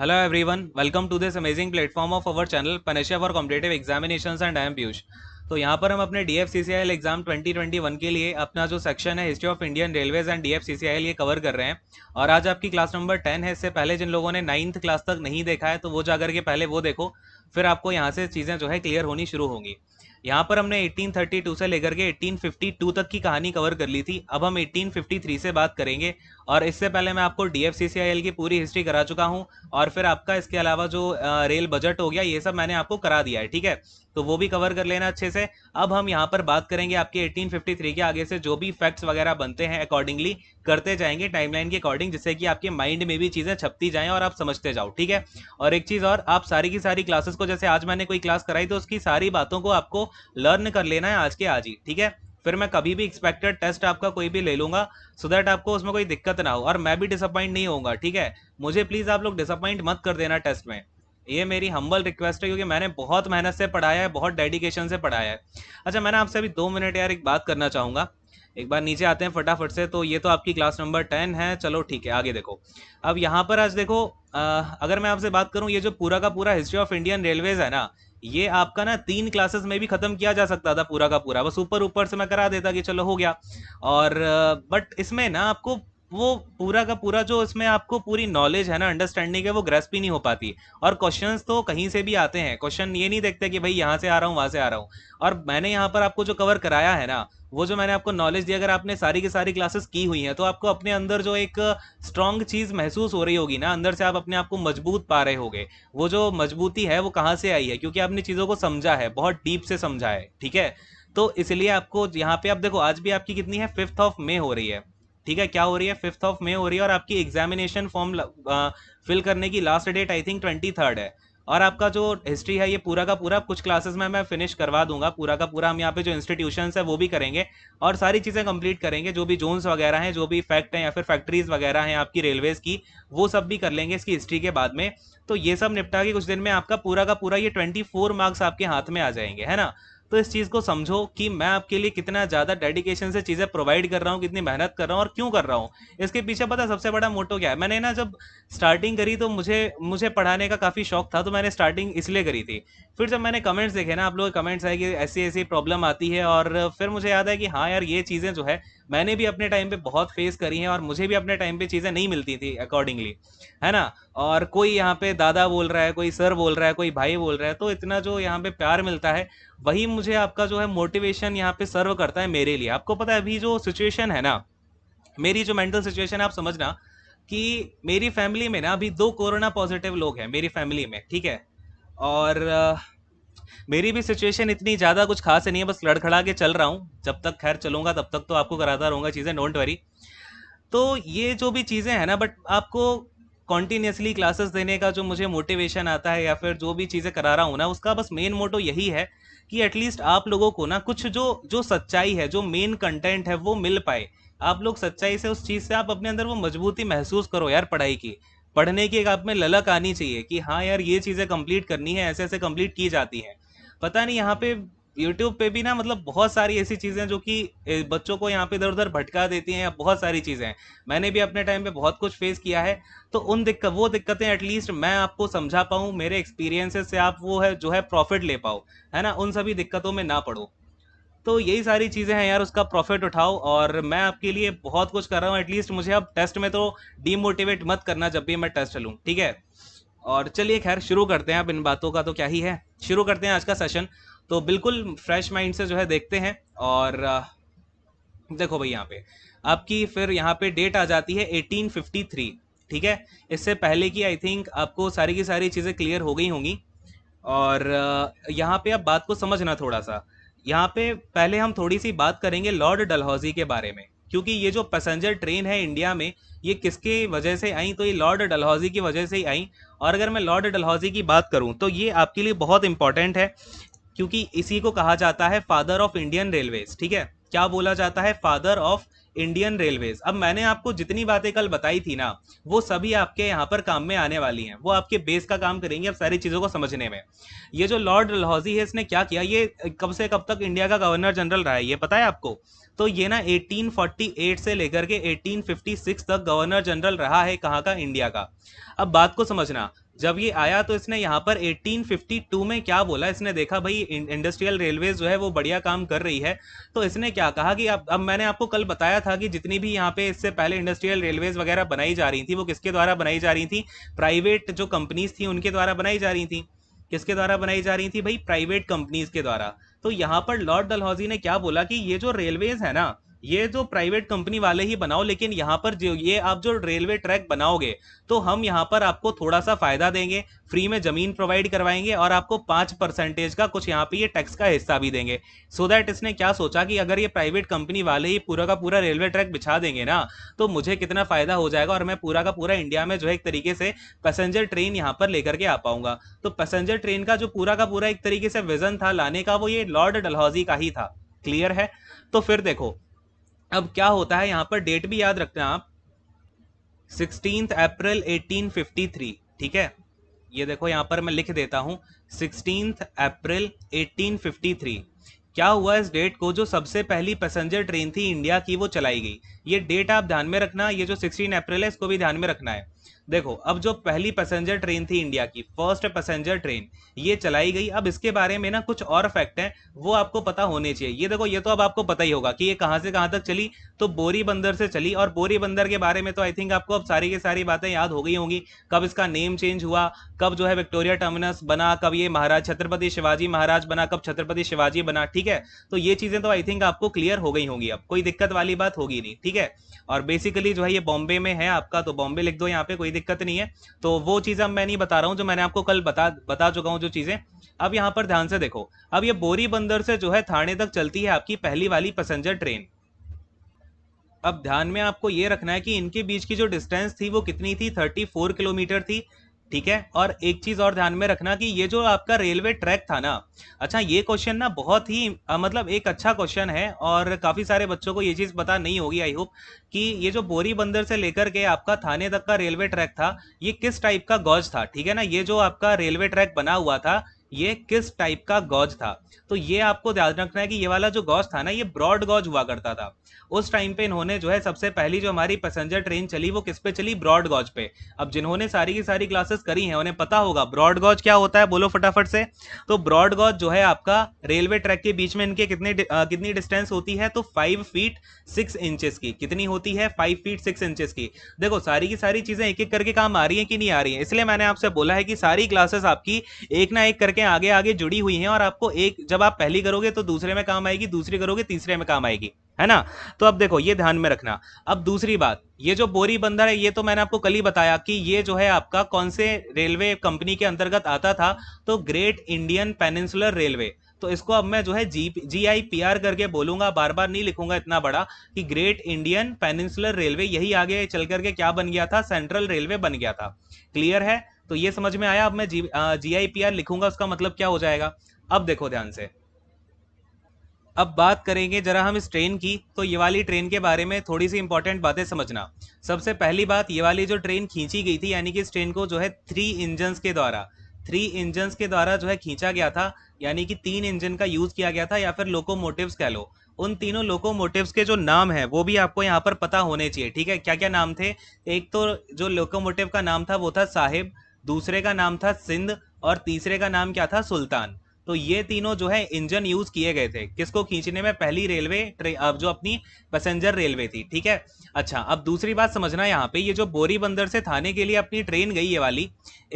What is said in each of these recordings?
Hello everyone welcome to this amazing platform of our channel Panacea for competitive Examinations and I am Piyush तो यहाँ पर हम अपने D F C C L exam twenty twenty के लिए अपना जो सेक्शन है history of Indian railways and D F C ये कवर कर रहे हैं और आज आपकी क्लास नंबर टेन है इससे पहले जिन लोगों ने नाइन्थ क्लास तक नहीं देखा है तो वो जाकर के पहले वो देखो फिर आपको यहाँ से चीज़ें जो है क्लियर होनी शुरू होंगी यहाँ पर हमने 1832 से लेकर के 1852 तक की कहानी कवर कर ली थी अब हम 1853 से बात करेंगे और इससे पहले मैं आपको डी की पूरी हिस्ट्री करा चुका हूँ और फिर आपका इसके अलावा जो रेल बजट हो गया ये सब मैंने आपको करा दिया है ठीक है तो वो भी कवर कर लेना अच्छे से अब हम यहाँ पर बात करेंगे आपके 1853 के आगे से जो भी फैक्ट्स वगैरह बनते हैं अकॉर्डिंगली करते जाएंगे टाइमलाइन के अकॉर्डिंग जिससे कि आपके माइंड में भी चीज़ें छपती जाएं और आप समझते जाओ ठीक है और एक चीज़ और आप सारी की सारी क्लासेस को जैसे आज मैंने कोई क्लास कराई तो उसकी सारी बातों को आपको लर्न कर लेना है आज के आज ही ठीक है फिर मैं कभी भी एक्सपेक्टेड टेस्ट आपका कोई भी ले लूंगा सो दैट आपको उसमें कोई दिक्कत ना हो और मैं भी डिसअपॉइंट नहीं होगा ठीक है मुझे प्लीज़ आप लोग डिसअपॉइंट मत कर देना टेस्ट में ये मेरी हम्बल रिक्वेस्ट है क्योंकि मैंने बहुत मेहनत से पढ़ाया है बहुत डेडिकेशन से पढ़ाया है अच्छा मैंने आपसे अभी दो मिनट यार एक बात करना चाहूँगा एक बार नीचे आते हैं फटाफट से तो ये तो आपकी क्लास नंबर टेन है चलो ठीक है आगे देखो अब यहाँ पर आज देखो आ, अगर मैं आपसे बात करूँ ये जो पूरा का पूरा हिस्ट्री ऑफ इंडियन रेलवेज है ना ये आपका ना तीन क्लासेस में भी खत्म किया जा सकता था पूरा का पूरा बस ऊपर ऊपर से मैं करा देता कि चलो हो गया और बट इसमें ना आपको वो पूरा का पूरा जो इसमें आपको पूरी नॉलेज है ना अंडरस्टैंडिंग है वो ग्रेस्प ही नहीं हो पाती और क्वेश्चंस तो कहीं से भी आते हैं क्वेश्चन ये नहीं देखते कि भाई यहाँ से आ रहा हूँ वहाँ से आ रहा हूँ और मैंने यहाँ पर आपको जो कवर कराया है ना वो जो मैंने आपको नॉलेज दिया अगर आपने सारी की सारी क्लासेस की हुई हैं तो आपको अपने अंदर जो एक स्ट्रांग चीज़ महसूस हो रही होगी ना अंदर से आप अपने आप को मजबूत पा रहे होगे वो जो मजबूती है वो कहाँ से आई है क्योंकि आपने चीज़ों को समझा है बहुत डीप से समझा है ठीक है तो इसलिए आपको यहाँ पे आप देखो आज भी आपकी कितनी है फिफ्थ ऑफ मे हो रही है ठीक है क्या हो रही है फिफ्थ ऑफ मे हो रही है और आपकी एग्जामिनेशन फॉर्म फिल करने की last date I think twenty third है और आपका जो हिस्ट्री है ये पूरा का पूरा कुछ क्लासेस में मैं फिनिश करवा दूंगा पूरा का पूरा हम यहाँ पे जो इंस्टीट्यूशन है वो भी करेंगे और सारी चीज़ें कंप्लीट करेंगे जो भी जोन्स वगैरह हैं जो भी फैक्ट हैं या फिर फैक्ट्रीज वगैरह हैं आपकी रेलवेज़ की वो सब भी कर लेंगे इसकी हिस्ट्री के बाद में तो ये सब निपटा के कुछ दिन में आपका पूरा का पूरा ये ट्वेंटी मार्क्स आपके हाथ में आ जाएंगे है ना तो इस चीज़ को समझो कि मैं आपके लिए कितना ज़्यादा डेडिकेशन से चीज़ें प्रोवाइड कर रहा हूँ कितनी मेहनत कर रहा हूँ और क्यों कर रहा हूँ इसके पीछे पता सबसे बड़ा मोटो क्या है मैंने ना जब स्टार्टिंग करी तो मुझे मुझे पढ़ाने का काफ़ी शौक था तो मैंने स्टार्टिंग इसलिए करी थी फिर जब मैंने कमेंट्स देखे ना आप लोग कमेंट्स आए कि ऐसी ऐसी प्रॉब्लम आती है और फिर मुझे याद है कि हाँ यार ये चीज़ें जो है मैंने भी अपने टाइम पे बहुत फेस करी हैं और मुझे भी अपने टाइम पे चीज़ें नहीं मिलती थी अकॉर्डिंगली है ना और कोई यहाँ पे दादा बोल रहा है कोई सर बोल रहा है कोई भाई बोल रहा है तो इतना जो यहाँ पे प्यार मिलता है वही मुझे आपका जो है मोटिवेशन यहाँ पे सर्व करता है मेरे लिए आपको पता है अभी जो सिचुएशन है ना मेरी जो मेंटल सिचुएशन है आप समझना कि मेरी फैमिली में ना अभी दो कोरोना पॉजिटिव लोग हैं मेरी फैमिली में ठीक है और मेरी भी सिचुएशन इतनी ज़्यादा कुछ खास नहीं है बस लड़खड़ा के चल रहा हूँ जब तक खैर चलूंगा तब तक तो आपको कराता रहूँगा चीज़ें डोंट वरी तो ये जो भी चीज़ें हैं ना बट आपको कॉन्टीन्यूसली क्लासेस देने का जो मुझे मोटिवेशन आता है या फिर जो भी चीज़ें करा रहा हूँ ना उसका बस मेन मोटो यही है कि एटलीस्ट आप लोगों को ना कुछ जो जो सच्चाई है जो मेन कंटेंट है वो मिल पाए आप लोग सच्चाई से उस चीज़ से आप अपने अंदर वो मजबूती महसूस करो यार पढ़ाई की पढ़ने की एक आप में ललक आनी चाहिए कि हाँ यार ये चीज़ें कंप्लीट करनी है ऐसे ऐसे कंप्लीट की जाती हैं पता नहीं यहाँ पे यूट्यूब पे भी ना मतलब बहुत सारी ऐसी चीज़ें जो कि बच्चों को यहाँ पे इधर उधर भटका देती हैं या बहुत सारी चीज़ें मैंने भी अपने टाइम पे बहुत कुछ फेस किया है तो उन दिक्कत वो दिक्कतें एटलीस्ट मैं आपको समझा पाऊँ मेरे एक्सपीरियंसेस से आप वो है जो है प्रॉफिट ले पाओ है ना उन सभी दिक्कतों में ना पड़ो तो यही सारी चीज़ें हैं यार उसका प्रॉफिट उठाओ और मैं आपके लिए बहुत कुछ कर रहा हूँ एटलीस्ट मुझे अब टेस्ट में तो डीमोटिवेट मत करना जब भी मैं टेस्ट लूँ ठीक है और चलिए खैर शुरू करते हैं अब इन बातों का तो क्या ही है शुरू करते हैं आज का सेशन तो बिल्कुल फ्रेश माइंड से जो है देखते हैं और देखो भाई यहाँ पे आपकी फिर यहाँ पे डेट आ जाती है 1853 ठीक है इससे पहले की आई थिंक आपको सारी की सारी चीज़ें क्लियर हो गई होंगी और यहाँ पे आप बात को समझना थोड़ा सा यहाँ पे पहले हम थोड़ी सी बात करेंगे लॉर्ड डलहौजी के बारे में क्योंकि ये जो पैसेंजर ट्रेन है इंडिया में ये किसके वजह से आई तो ये लॉर्ड डलहौजी की वजह से ही आई और अगर मैं लॉर्ड डलहौजी की बात करूँ तो ये आपके लिए बहुत इंपॉर्टेंट है क्योंकि इसी को कहा जाता है फादर ऑफ इंडियन रेलवेज ठीक है क्या बोला जाता है फादर ऑफ इंडियन रेलवेज अब मैंने आपको जितनी बातें कल बताई थी ना वो सभी आपके यहाँ पर काम में आने वाली हैं वो आपके बेस का काम करेंगे अब सारी चीज़ों को समझने में ये जो लॉर्ड डलहौजी है इसने क्या किया ये कब से कब तक इंडिया का गवर्नर जनरल रहा है ये पता है आपको तो ये ना 1848 से लेकर के 1856 तक गवर्नर जनरल रहा है कहाँ का इंडिया का अब बात को समझना जब ये आया तो इसने यहाँ पर 1852 में क्या बोला इसने देखा भाई इंडस्ट्रियल रेलवे जो है वो बढ़िया काम कर रही है तो इसने क्या कहा कि अब अब मैंने आपको कल बताया था कि जितनी भी यहाँ पे इससे पहले इंडस्ट्रियल रेलवेज वगैरह बनाई जा रही थी वो किसके द्वारा बनाई जा रही थी प्राइवेट जो कंपनीज थी उनके द्वारा बनाई जा रही थी किसके द्वारा बनाई जा रही थी भाई प्राइवेट कंपनीज के द्वारा तो यहाँ पर लॉर्ड डलहौजी ने क्या बोला कि ये जो रेलवेज है ना ये जो प्राइवेट कंपनी वाले ही बनाओ लेकिन यहाँ पर जो ये आप जो रेलवे ट्रैक बनाओगे तो हम यहाँ पर आपको थोड़ा सा फायदा देंगे फ्री में जमीन प्रोवाइड करवाएंगे और आपको पाँच परसेंटेज का कुछ यहाँ पे ये टैक्स का हिस्सा भी देंगे सो so दैट इसने क्या सोचा कि अगर ये प्राइवेट कंपनी वाले ही पूरा का पूरा रेलवे ट्रैक बिछा देंगे ना तो मुझे कितना फायदा हो जाएगा और मैं पूरा का पूरा इंडिया में जो है एक तरीके से पैसेंजर ट्रेन यहाँ पर लेकर के आ पाऊंगा तो पैसेंजर ट्रेन का जो पूरा का पूरा एक तरीके से विजन था लाने का वो ये लॉर्ड डलहौजी का ही था क्लियर है तो फिर देखो अब क्या होता है यहाँ पर डेट भी याद रखते हैं आप सिक्सटीन अप्रैल 1853 ठीक है ये देखो यहाँ पर मैं लिख देता हूँ सिक्सटीन अप्रैल 1853 क्या हुआ इस डेट को जो सबसे पहली पैसेंजर ट्रेन थी इंडिया की वो चलाई गई ये डेट आप ध्यान में रखना ये जो 16 अप्रैल है इसको भी ध्यान में रखना है देखो अब जो पहली पैसेंजर ट्रेन थी इंडिया की फर्स्ट पैसेंजर ट्रेन ये चलाई गई अब इसके बारे में ना कुछ और फैक्ट हैं वो आपको पता होने चाहिए ये देखो ये तो अब आपको पता ही होगा कि ये कहाँ से कहाँ तक चली तो बोरी बंदर से चली और बोरी बंदर के बारे में तो आई थिंक आपको अब सारी की सारी बातें याद हो गई होंगी कब इसका नेम चेंज हुआ कब जो है विक्टोरिया टर्मिनस बना कब ये महाराज छत्रपति शिवाजी महाराज बना कब छत्रपति शिवाजी बना ठीक है तो ये चीजें तो आई थिंक आपको क्लियर हो गई होंगी अब कोई दिक्कत वाली बात होगी नहीं ठीक है और बेसिकली जो है ये बॉम्बे में है आपका तो बॉम्बे लिख दो यहाँ पे में कोई दिक्कत नहीं है तो वो चीज़ें अब मैं नहीं बता रहा हूँ जो मैंने आपको कल बता बता चुका हूँ जो चीज़ें अब यहाँ पर ध्यान से देखो अब ये बोरी बंदर से जो है थाने तक चलती है आपकी पहली वाली पैसेंजर ट्रेन अब ध्यान में आपको ये रखना है कि इनके बीच की जो डिस्टेंस थी वो कितनी थी 34 किलोमीटर थी ठीक है और एक चीज और ध्यान में रखना कि ये जो आपका रेलवे ट्रैक था ना अच्छा ये क्वेश्चन ना बहुत ही आ, मतलब एक अच्छा क्वेश्चन है और काफी सारे बच्चों को ये चीज पता नहीं होगी आई होप कि ये जो बोरी बंदर से लेकर के आपका थाने तक का रेलवे ट्रैक था ये किस टाइप का गौज था ठीक है ना ये जो आपका रेलवे ट्रैक बना हुआ था ये किस टाइप का गौज था तो ये आपको ध्यान रखना है कि ये वाला जो गॉज था ना ये ब्रॉड गॉज हुआ करता था उस टाइम पे इन्होंने जो है सबसे पहली जो हमारी पैसेंजर ट्रेन चली वो किस पे चली ब्रॉड गॉज पे अब जिन्होंने सारी की सारी क्लासेस करी हैं उन्हें पता होगा ब्रॉड गॉज क्या होता है बोलो फटाफट से तो ब्रॉड गॉज जो है आपका रेलवे ट्रैक के बीच में इनके कितने कितनी डिस्टेंस होती है तो फाइव फीट सिक्स इंचेस की कितनी होती है फाइव फीट सिक्स इंचेस की देखो सारी की सारी चीजें एक एक करके काम आ रही है कि नहीं आ रही है इसलिए मैंने आपसे बोला है कि सारी क्लासेस आपकी एक ना एक करके आगे आगे जुड़ी हुई है और आपको एक जब जब आप पहली करोगे तो दूसरे में काम आएगी दूसरी करोगे तीसरे में काम आएगी है ना तो अब देखो ये ध्यान में रखना अब दूसरी बात ये जो बोरी बंदर है ये तो मैंने आपको कल ही बताया कि ये जो है आपका कौन से रेलवे कंपनी के अंतर्गत आता था तो ग्रेट इंडियन पेनिसुलर रेलवे तो इसको अब मैं जो है जी जी आई पी आर करके बोलूंगा बार बार नहीं लिखूंगा इतना बड़ा कि ग्रेट इंडियन पेनिसुलर रेलवे यही आगे चल करके क्या बन गया था सेंट्रल रेलवे बन गया था क्लियर है तो ये समझ में आया अब मैं जी जी आई पी आर लिखूंगा उसका मतलब क्या हो जाएगा अब देखो ध्यान से अब बात करेंगे जरा हम इस ट्रेन की तो ये वाली ट्रेन के बारे में थोड़ी सी इंपॉर्टेंट बातें समझना सबसे पहली बात ये वाली जो ट्रेन खींची गई थी यानी कि इस ट्रेन को जो है थ्री इंजन्स के द्वारा थ्री इंजन्स के द्वारा जो है खींचा गया था यानी कि तीन इंजन का यूज़ किया गया था या फिर लोकोमोटिव कह लो उन तीनों लोकोमोटिव्स के जो नाम है वो भी आपको यहाँ पर पता होने चाहिए ठीक है क्या क्या नाम थे एक तो जो लोकोमोटिव का नाम था वो था साहिब दूसरे का नाम था सिंध और तीसरे का नाम क्या था सुल्तान तो ये तीनों जो है इंजन यूज किए गए थे किसको खींचने में पहली रेलवे जो अपनी पैसेंजर रेलवे थी ठीक है अच्छा अब दूसरी बात समझना यहाँ पे ये जो बोरी बंदर से थाने के लिए अपनी ट्रेन गई ये वाली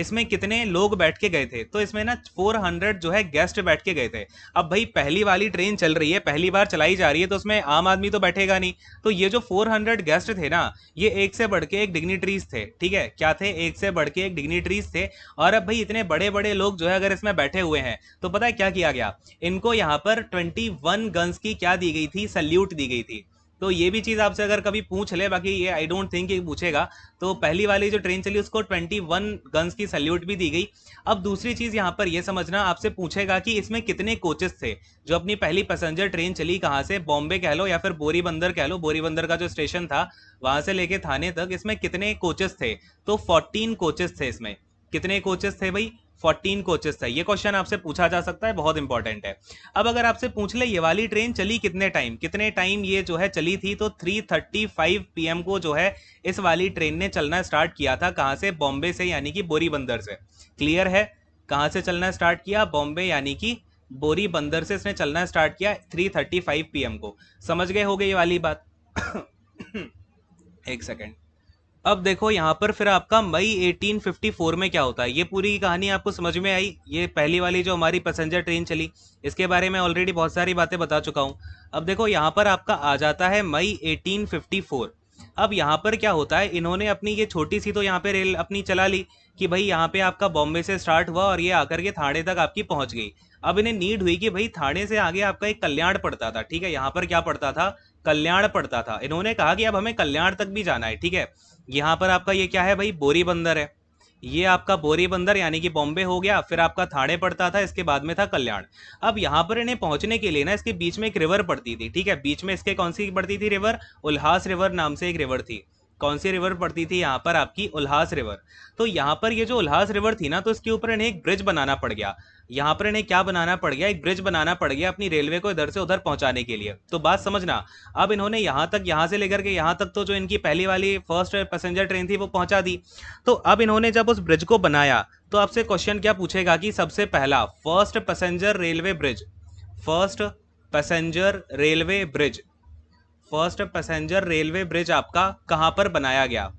इसमें कितने लोग बैठ के गए थे तो इसमें ना 400 जो है गेस्ट बैठ के गए थे अब भाई पहली वाली ट्रेन चल रही है पहली बार चलाई जा रही है तो उसमें आम आदमी तो बैठेगा नहीं तो ये जो फोर गेस्ट थे ना ये एक से बढ़ के एक डिग्निट्रीज थे ठीक है क्या थे एक से बढ़ के एक डिग्निट्रीज थे और अब भाई इतने बड़े बड़े लोग जो है अगर इसमें बैठे हुए हैं तो पता है क्या किया गया इनको यहाँ पर ट्वेंटी वन गन्स की क्या दी गई थी सल्यूट दी गई थी तो ये भी चीज़ आपसे अगर कभी पूछ ले बाकी ये आई डोंट थिंक ये पूछेगा तो पहली वाली जो ट्रेन चली उसको 21 गन्स की सल्यूट भी दी गई अब दूसरी चीज़ यहाँ पर ये समझना आपसे पूछेगा कि इसमें कितने कोचेस थे जो अपनी पहली पैसेंजर ट्रेन चली कहाँ से बॉम्बे कह लो या फिर बोरीबंदर कह लो बोरीबंदर का जो स्टेशन था वहाँ से लेके थाने तक इसमें कितने कोचेस थे तो फोर्टीन कोचेस थे इसमें कितने कोचेस थे भाई 14 कोचेस था ये क्वेश्चन आपसे पूछा जा सकता है बहुत इंपॉर्टेंट है अब अगर आपसे पूछ ले ये वाली ट्रेन चली कितने टाइम कितने टाइम ये जो है चली थी तो 3:35 पीएम को जो है इस वाली ट्रेन ने चलना स्टार्ट किया था कहाँ से बॉम्बे से यानी कि बोरी बंदर से क्लियर है कहाँ से चलना स्टार्ट किया बॉम्बे यानी कि बोरी बंदर से इसने चलना स्टार्ट किया पी एम को समझ गए हो गई ये वाली बात एक सेकेंड अब देखो यहाँ पर फिर आपका मई 1854 में क्या होता है ये पूरी कहानी आपको समझ में आई ये पहली वाली जो हमारी पैसेंजर ट्रेन चली इसके बारे में ऑलरेडी बहुत सारी बातें बता चुका हूँ अब देखो यहाँ पर आपका आ जाता है मई 1854 अब यहाँ पर क्या होता है इन्होंने अपनी ये छोटी सी तो यहाँ पे रेल अपनी चला ली कि भाई यहाँ पे आपका बॉम्बे से स्टार्ट हुआ और ये आकर के थाने तक आपकी पहुँच गई अब इन्हें नीड हुई कि भाई थाने से आगे आपका एक कल्याण पड़ता था ठीक है यहाँ पर क्या पड़ता था कल्याण पड़ता था इन्होंने कहा कि अब हमें कल्याण तक भी जाना है ठीक है यहाँ पर आपका ये क्या है भाई बोरी बंदर है ये आपका बोरी बंदर यानी कि बॉम्बे हो गया फिर आपका थाने पड़ता था इसके बाद में था कल्याण अब यहाँ पर इन्हें पहुंचने के लिए ना इसके बीच में एक रिवर पड़ती थी ठीक है बीच में इसके कौन सी पड़ती थी रिवर उल्हास रिवर नाम से एक रिवर थी कौन सी रिवर पड़ती थी यहाँ पर आपकी उल्हास रिवर तो यहाँ पर ये जो उल्हास रिवर थी ना तो इसके ऊपर इन्हें एक ब्रिज बनाना पड़ गया यहाँ पर इन्हें क्या बनाना पड़ गया एक ब्रिज बनाना पड़ गया अपनी रेलवे को इधर से उधर पहुंचाने के लिए तो बात समझना अब इन्होंने यहाँ तक यहाँ से लेकर के यहाँ तक तो जो इनकी पहली वाली फर्स्ट पैसेंजर ट्रेन थी वो पहुंचा दी तो अब इन्होंने जब उस ब्रिज को बनाया तो आपसे क्वेश्चन क्या पूछेगा कि सबसे पहला first passenger railway bridge first passenger railway bridge first passenger railway bridge आपका कहाँ पर बनाया गया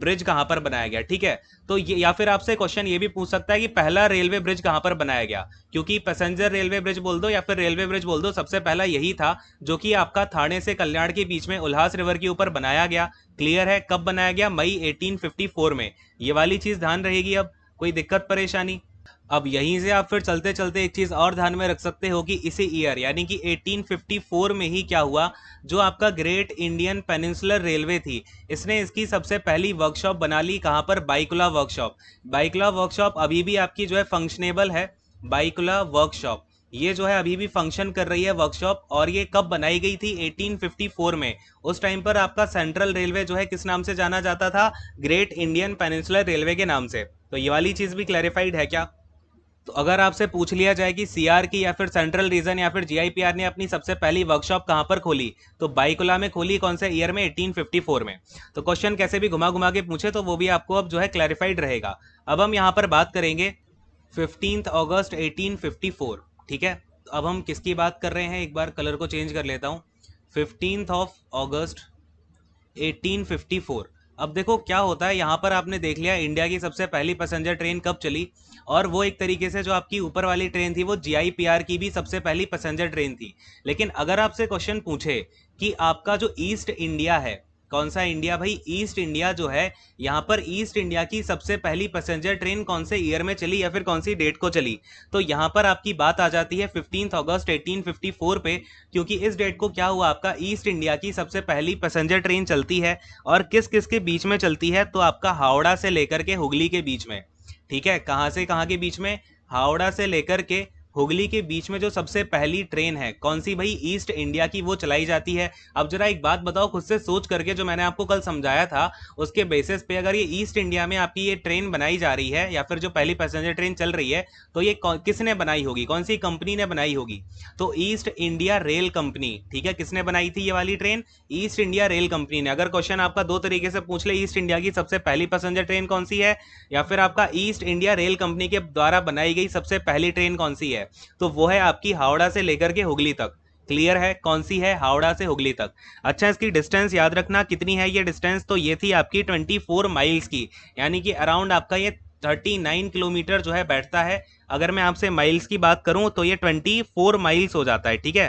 ब्रिज कहाँ पर बनाया गया ठीक है तो ये या फिर आपसे क्वेश्चन ये भी पूछ सकता है कि पहला रेलवे ब्रिज कहाँ पर बनाया गया क्योंकि पैसेंजर रेलवे ब्रिज बोल दो या फिर रेलवे ब्रिज बोल दो सबसे पहला यही था जो कि आपका थाने से कल्याण के बीच में उल्हास रिवर के ऊपर बनाया गया क्लियर है कब बनाया गया मई एटीन में ये वाली चीज़ ध्यान रहेगी अब कोई दिक्कत परेशानी अब यहीं से आप फिर चलते चलते एक चीज़ और ध्यान में रख सकते हो कि इसी ईयर यानी कि 1854 में ही क्या हुआ जो आपका ग्रेट इंडियन पेनिसुलर रेलवे थी इसने इसकी सबसे पहली वर्कशॉप बना ली कहाँ पर बाइकुला वर्कशॉप बाइकुला वर्कशॉप अभी भी आपकी जो है फंक्शनेबल है बाइकुला वर्कशॉप ये जो है अभी भी फंक्शन कर रही है वर्कशॉप और ये कब बनाई गई थी 1854 में उस टाइम पर आपका सेंट्रल रेलवे जो है किस नाम से जाना जाता था ग्रेट इंडियन पेनिसुलर रेलवे के नाम से तो ये वाली चीज़ भी क्लैरिफाइड है क्या तो अगर आपसे पूछ लिया जाए कि सीआर की या फिर सेंट्रल रीजन या फिर जीआईपीआर ने अपनी सबसे पहली वर्कशॉप कहां पर खोली तो बाइकुला में खोली कौन से ईयर में 1854 में तो क्वेश्चन कैसे भी घुमा घुमा के पूछे तो वो भी आपको अब जो है क्लैरिफाइड रहेगा अब हम यहां पर बात करेंगे फिफ्टींथ ऑगस्ट एटीन ठीक है तो अब हम किसकी बात कर रहे हैं एक बार कलर को चेंज कर लेता हूँ फिफ्टींथ ऑफ ऑगस्ट एटीन अब देखो क्या होता है यहाँ पर आपने देख लिया इंडिया की सबसे पहली पैसेंजर ट्रेन कब चली और वो एक तरीके से जो आपकी ऊपर वाली ट्रेन थी वो जीआईपीआर की भी सबसे पहली पैसेंजर ट्रेन थी लेकिन अगर आपसे क्वेश्चन पूछे कि आपका जो ईस्ट इंडिया है कौन सा इंडिया भाई ईस्ट इंडिया जो है यहाँ पर ईस्ट इंडिया की सबसे पहली पैसेंजर ट्रेन कौन से ईयर में चली या फिर कौन सी डेट को चली तो यहाँ पर आपकी बात आ जाती है फिफ्टींथ अगस्त 1854 पे क्योंकि इस डेट को क्या हुआ आपका ईस्ट इंडिया की सबसे पहली पैसेंजर ट्रेन चलती है और किस किस के बीच में चलती है तो आपका हावड़ा से लेकर के हुगली के बीच में ठीक है कहाँ से कहाँ के बीच में हावड़ा से लेकर के हुगली के बीच में जो सबसे पहली ट्रेन है कौन सी भाई ईस्ट इंडिया की वो चलाई जाती है अब जरा एक बात बताओ खुद से सोच करके जो मैंने आपको कल समझाया था उसके बेसिस पे अगर ये ईस्ट इंडिया में आपकी ये ट्रेन बनाई जा रही है या फिर जो पहली पैसेंजर ट्रेन चल रही है तो ये किसने बनाई होगी कौन सी कंपनी ने बनाई होगी तो ईस्ट इंडिया रेल कंपनी ठीक है किसने बनाई थी ये वाली train East India rail company ने अगर क्वेश्चन आपका दो तरीके से पूछ ले ईस्ट इंडिया की सबसे पहली पैसेंजर ट्रेन कौन सी है या फिर आपका ईस्ट इंडिया रेल कंपनी के द्वारा बनाई गई सबसे पहली ट्रेन कौन सी है है तो वो है आपकी हावड़ा से लेकर के हुगली तक क्लियर है कौन सी है हावड़ा से हुगली तक अच्छा इसकी डिस्टेंस याद रखना कितनी है ये डिस्टेंस तो ये थी आपकी 24 माइल्स की यानी कि अराउंड आपका ये 39 किलोमीटर जो है बैठता है अगर मैं आपसे माइल्स की बात करूं तो ये 24 माइल्स हो जाता है ठीक है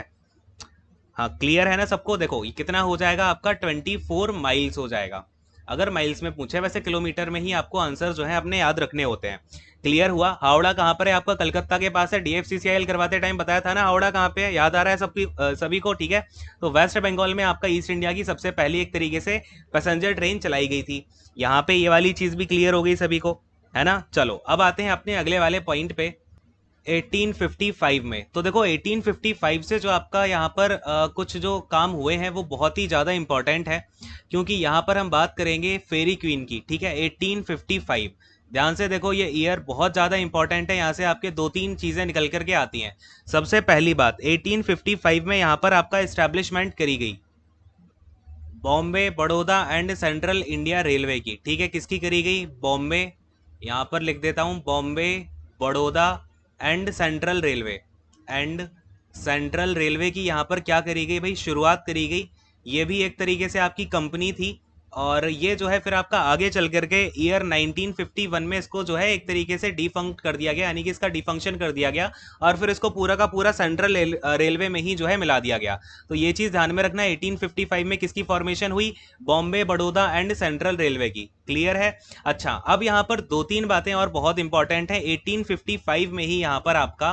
हाँ क्लियर है ना सबको देखो ये कितना हो जाएगा आपका 24 माइल्स हो जाएगा अगर माइल्स में पूछे वैसे किलोमीटर में ही आपको आंसर जो है अपने याद रखने होते हैं क्लियर हुआ हावड़ा कहाँ पर है आपका कलकत्ता के पास है डीएफसीसीआईएल करवाते टाइम बताया था ना हावड़ा कहाँ पे है याद आ रहा है सबकी सभी को ठीक है तो वेस्ट बंगाल में आपका ईस्ट इंडिया की सबसे पहली एक तरीके से पैसेंजर ट्रेन चलाई गई थी यहाँ पे ये वाली चीज़ भी क्लियर हो गई सभी को है ना चलो अब आते हैं अपने अगले वाले पॉइंट पे 1855 में तो देखो 1855 से जो आपका यहाँ पर आ, कुछ जो काम हुए हैं वो बहुत ही ज़्यादा इम्पॉर्टेंट है क्योंकि यहाँ पर हम बात करेंगे फेरी क्वीन की ठीक है 1855 ध्यान से देखो ये ईयर बहुत ज़्यादा इंपॉर्टेंट है यहाँ से आपके दो तीन चीज़ें निकल कर के आती हैं सबसे पहली बात 1855 में यहाँ पर आपका इस्टेब्लिशमेंट करी गई Bombay Baroda and central India railway की ठीक है किसकी करी गई बॉम्बे यहाँ पर लिख देता हूँ Bombay Baroda and central railway and central railway की यहाँ पर क्या करी गई भाई शुरुआत करी गई ये भी एक तरीके से आपकी कंपनी थी और ये जो है फिर आपका आगे चल करके ईयर 1951 में इसको जो है एक तरीके से डिफंक्ट कर दिया गया यानी कि इसका डिफंक्शन कर दिया गया और फिर इसको पूरा का पूरा सेंट्रल रेलवे में ही जो है मिला दिया गया तो ये चीज़ ध्यान में रखना 1855 में किसकी फॉर्मेशन हुई Bombay Baroda and central railway की क्लियर है अच्छा अब यहाँ पर दो तीन बातें और बहुत इंपॉर्टेंट हैं एटीन में ही यहाँ पर आपका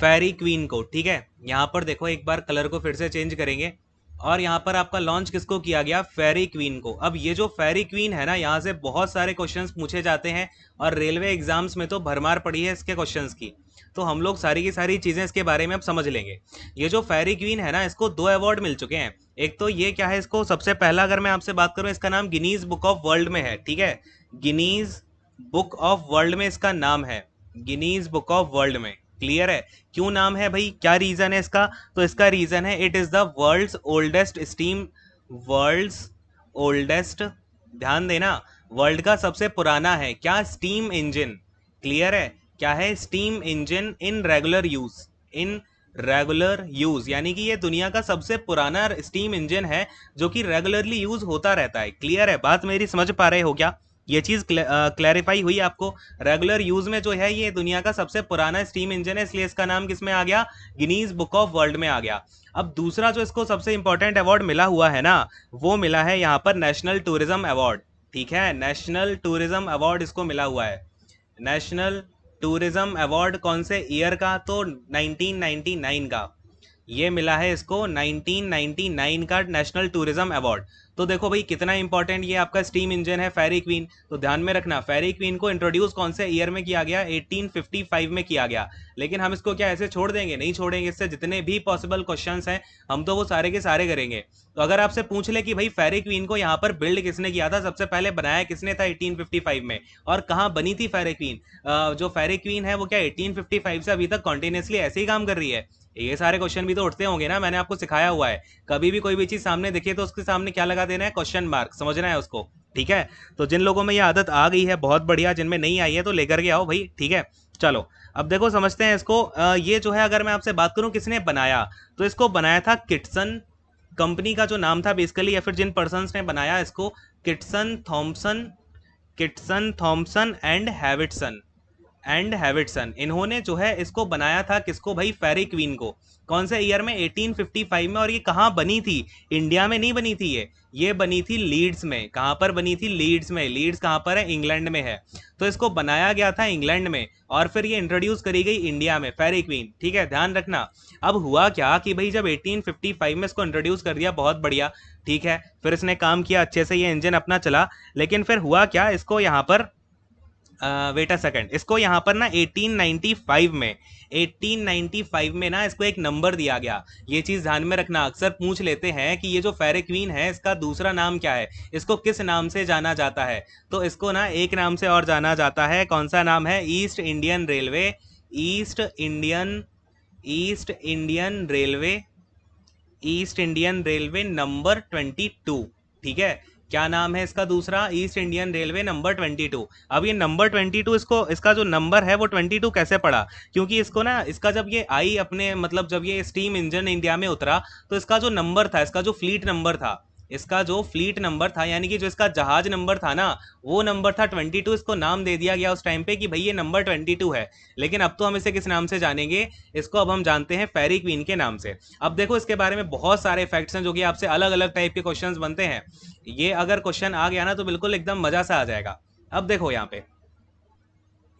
फेरी क्वीन को ठीक है यहाँ पर देखो एक बार कलर को फिर से चेंज करेंगे और यहाँ पर आपका लॉन्च किसको किया गया फेरी क्वीन को अब ये जो फेरी क्वीन है ना यहाँ से बहुत सारे क्वेश्चंस पूछे जाते हैं और रेलवे एग्जाम्स में तो भरमार पड़ी है इसके क्वेश्चंस की तो हम लोग सारी की सारी चीज़ें इसके बारे में अब समझ लेंगे ये जो फेरी क्वीन है ना इसको दो अवार्ड मिल चुके हैं एक तो ये क्या है इसको सबसे पहला अगर मैं आपसे बात करूँ इसका नाम गिनीज बुक ऑफ वर्ल्ड में है ठीक है गिनीज बुक ऑफ वर्ल्ड में इसका नाम है गिनीज बुक ऑफ वर्ल्ड में क्लियर है क्यों नाम है भाई क्या रीज़न है इसका तो इसका रीज़न है it is the world's oldest steam world's oldest ध्यान देना वर्ल्ड का सबसे पुराना है क्या स्टीम इंजन क्लियर है क्या है steam engine in regular use in regular use यानी कि ये दुनिया का सबसे पुराना स्टीम इंजन है जो कि रेगुलरली यूज़ होता रहता है क्लियर है बात मेरी समझ पा रहे हो क्या ये चीज़ क्लैरिफाई हुई आपको रेगुलर यूज़ में जो है ये दुनिया का सबसे पुराना स्टीम इंजन है इसलिए इसका नाम किस में आ गया गिनीज बुक ऑफ वर्ल्ड में आ गया अब दूसरा जो इसको सबसे इंपॉर्टेंट अवार्ड मिला हुआ है ना वो मिला है यहाँ पर नेशनल टूरिज्म अवार्ड ठीक है नेशनल टूरिज्म अवार्ड इसको मिला हुआ है नेशनल टूरिज्म अवार्ड कौन से ईयर का तो नाइनटीन का ये मिला है इसको 1999 का नेशनल टूरिज्म अवार्ड तो देखो भाई कितना इंपॉर्टेंट ये आपका स्टीम इंजन है फेरी क्वीन तो ध्यान में रखना फेरी क्वीन को इंट्रोड्यूस कौन से ईयर में किया गया 1855 में किया गया लेकिन हम इसको क्या ऐसे छोड़ देंगे नहीं छोड़ेंगे इससे जितने भी पॉसिबल क्वेश्चन हैं हम तो वो सारे के सारे करेंगे तो अगर आपसे पूछ ले कि भाई फेरी क्वीन को यहाँ पर बिल्ड किसने किया था सबसे पहले बनाया किसने था एटीन में और कहाँ बनी थी फेरी क्वीन जो फेरी क्वीन है वो क्या एटीन से अभी तक कॉन्टिन्यूसली ऐसे ही काम कर रही है ये सारे क्वेश्चन भी तो उठते होंगे ना मैंने आपको सिखाया हुआ है कभी भी कोई भी चीज सामने देखिए तो उसके सामने क्या लगा देना है क्वेश्चन मार्क समझना है उसको ठीक है तो जिन लोगों में ये आदत आ गई है बहुत बढ़िया जिनमें नहीं आई है तो लेकर के आओ भाई ठीक है चलो अब देखो समझते हैं इसको ये जो है अगर मैं आपसे बात करूं किसने बनाया तो इसको बनाया था किटसन कंपनी का जो नाम था बेसिकली या फिर जिन पर्सन ने बनाया इसको Kitson Thompson Kitson Thompson and Hewitson and Hewitson इन्होंने जो है इसको बनाया था किसको भाई फेरी क्वीन को कौन से ईयर में 1855 में और ये कहाँ बनी थी इंडिया में नहीं बनी थी ये ये बनी थी लीड्स में कहाँ पर बनी थी लीड्स में लीड्स कहाँ पर है इंग्लैंड में है तो इसको बनाया गया था इंग्लैंड में और फिर ये इंट्रोड्यूस करी गई इंडिया में फेरी क्वीन ठीक है ध्यान रखना अब हुआ क्या कि भाई जब एटीन में इसको इंट्रोड्यूस कर दिया बहुत बढ़िया ठीक है फिर इसने काम किया अच्छे से ये इंजन अपना चला लेकिन फिर हुआ क्या इसको यहाँ पर वेट अ सेकंड इसको यहाँ पर ना 1895 में 1895 में ना इसको एक नंबर दिया गया ये चीज़ ध्यान में रखना अक्सर पूछ लेते हैं कि ये जो क्वीन है इसका दूसरा नाम क्या है इसको किस नाम से जाना जाता है तो इसको ना एक नाम से और जाना जाता है कौन सा नाम है East Indian railway East Indian East Indian railway East Indian railway number twenty two ठीक है क्या नाम है इसका दूसरा East Indian railway number twenty two अब ये नंबर ट्वेंटी टू इसको इसका जो नंबर है वो ट्वेंटी टू कैसे पड़ा क्योंकि इसको ना इसका जब ये आई अपने मतलब जब ये स्टीम इंजन इंडिया में उतरा तो इसका जो नंबर था इसका जो फ्लीट नंबर था इसका जो फ्लीट नंबर था यानी कि जो इसका जहाज नंबर था ना वो नंबर था 22 इसको नाम दे दिया गया उस टाइम पे कि भाई ये नंबर 22 है लेकिन अब तो हम इसे किस नाम से जानेंगे इसको अब हम जानते हैं फेरी क्वीन के नाम से अब देखो इसके बारे में बहुत सारे फैक्ट्स हैं जो कि आपसे अलग अलग टाइप के क्वेश्चन बनते हैं ये अगर क्वेश्चन आ गया ना तो बिल्कुल एकदम मज़ा सा आ जाएगा अब देखो यहाँ पे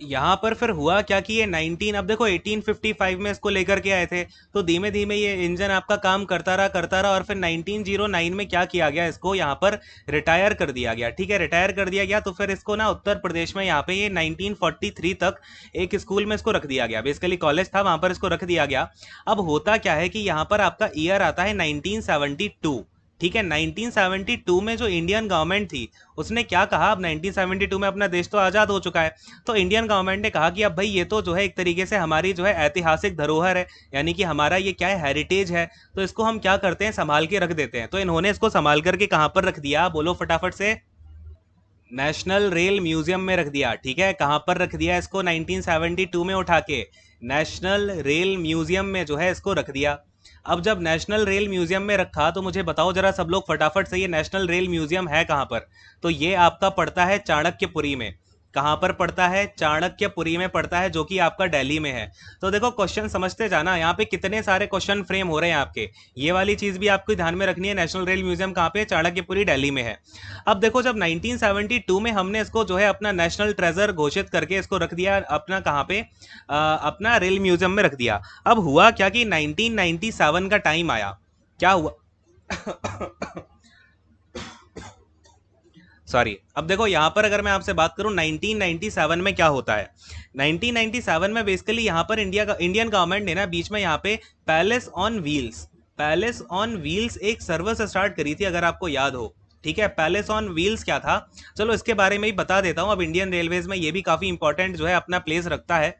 यहाँ पर फिर हुआ क्या कि ये 19 अब देखो 1855 में इसको लेकर के आए थे तो धीमे धीमे ये इंजन आपका काम करता रहा करता रहा और फिर 1909 में क्या किया गया इसको यहाँ पर रिटायर कर दिया गया ठीक है रिटायर कर दिया गया तो फिर इसको ना उत्तर प्रदेश में यहाँ पे ये 1943 तक एक स्कूल में इसको रख दिया गया बेसिकली कॉलेज था वहाँ पर इसको रख दिया गया अब होता क्या है कि यहाँ पर आपका ईयर आता है नाइनटीन ठीक है 1972 में जो इंडियन गवर्नमेंट थी उसने क्या कहा अब 1972 में अपना देश तो आज़ाद हो चुका है तो इंडियन गवर्नमेंट ने कहा कि अब भाई ये तो जो है एक तरीके से हमारी जो है ऐतिहासिक धरोहर है यानी कि हमारा ये क्या है हेरिटेज है तो इसको हम क्या करते हैं संभाल के रख देते हैं तो इन्होंने इसको संभाल करके कहाँ पर रख दिया बोलो फटाफट से नेशनल रेल म्यूजियम में रख दिया ठीक है कहाँ पर रख दिया इसको नाइनटीन में उठा के नेशनल रेल म्यूजियम में जो है इसको रख दिया अब जब नेशनल रेल म्यूजियम में रखा तो मुझे बताओ जरा सब लोग फटाफट से ये नेशनल रेल म्यूजियम है कहाँ पर तो ये आपका पड़ता है चाणक्यपुरी में कहाँ पर पड़ता है चाणक्यपुरी में पड़ता है जो कि आपका दिल्ली में है तो देखो क्वेश्चन समझते जाना यहाँ पे कितने सारे क्वेश्चन फ्रेम हो रहे हैं आपके ये वाली चीज़ भी आपको ध्यान में रखनी है नेशनल रेल म्यूजियम कहाँ पे चाणक्यपुरी दिल्ली में है अब देखो जब 1972 में हमने इसको जो है अपना नेशनल ट्रेजर घोषित करके इसको रख दिया अपना कहाँ पे आ, अपना रेल म्यूजियम में रख दिया अब हुआ क्या कि नाइनटीन का टाइम आया क्या हुआ सॉरी अब देखो यहाँ पर अगर मैं आपसे बात करूँ 1997 में क्या होता है 1997 में बेसिकली यहाँ पर इंडिया का इंडियन गवर्नमेंट ने ना बीच में यहाँ पे palace on wheels palace on wheels एक सर्विस स्टार्ट करी थी अगर आपको याद हो ठीक है पैलेस ऑन व्हील्स क्या था चलो इसके बारे में ही बता देता हूँ अब इंडियन रेलवेज में ये भी काफ़ी इंपॉर्टेंट जो है अपना प्लेस रखता है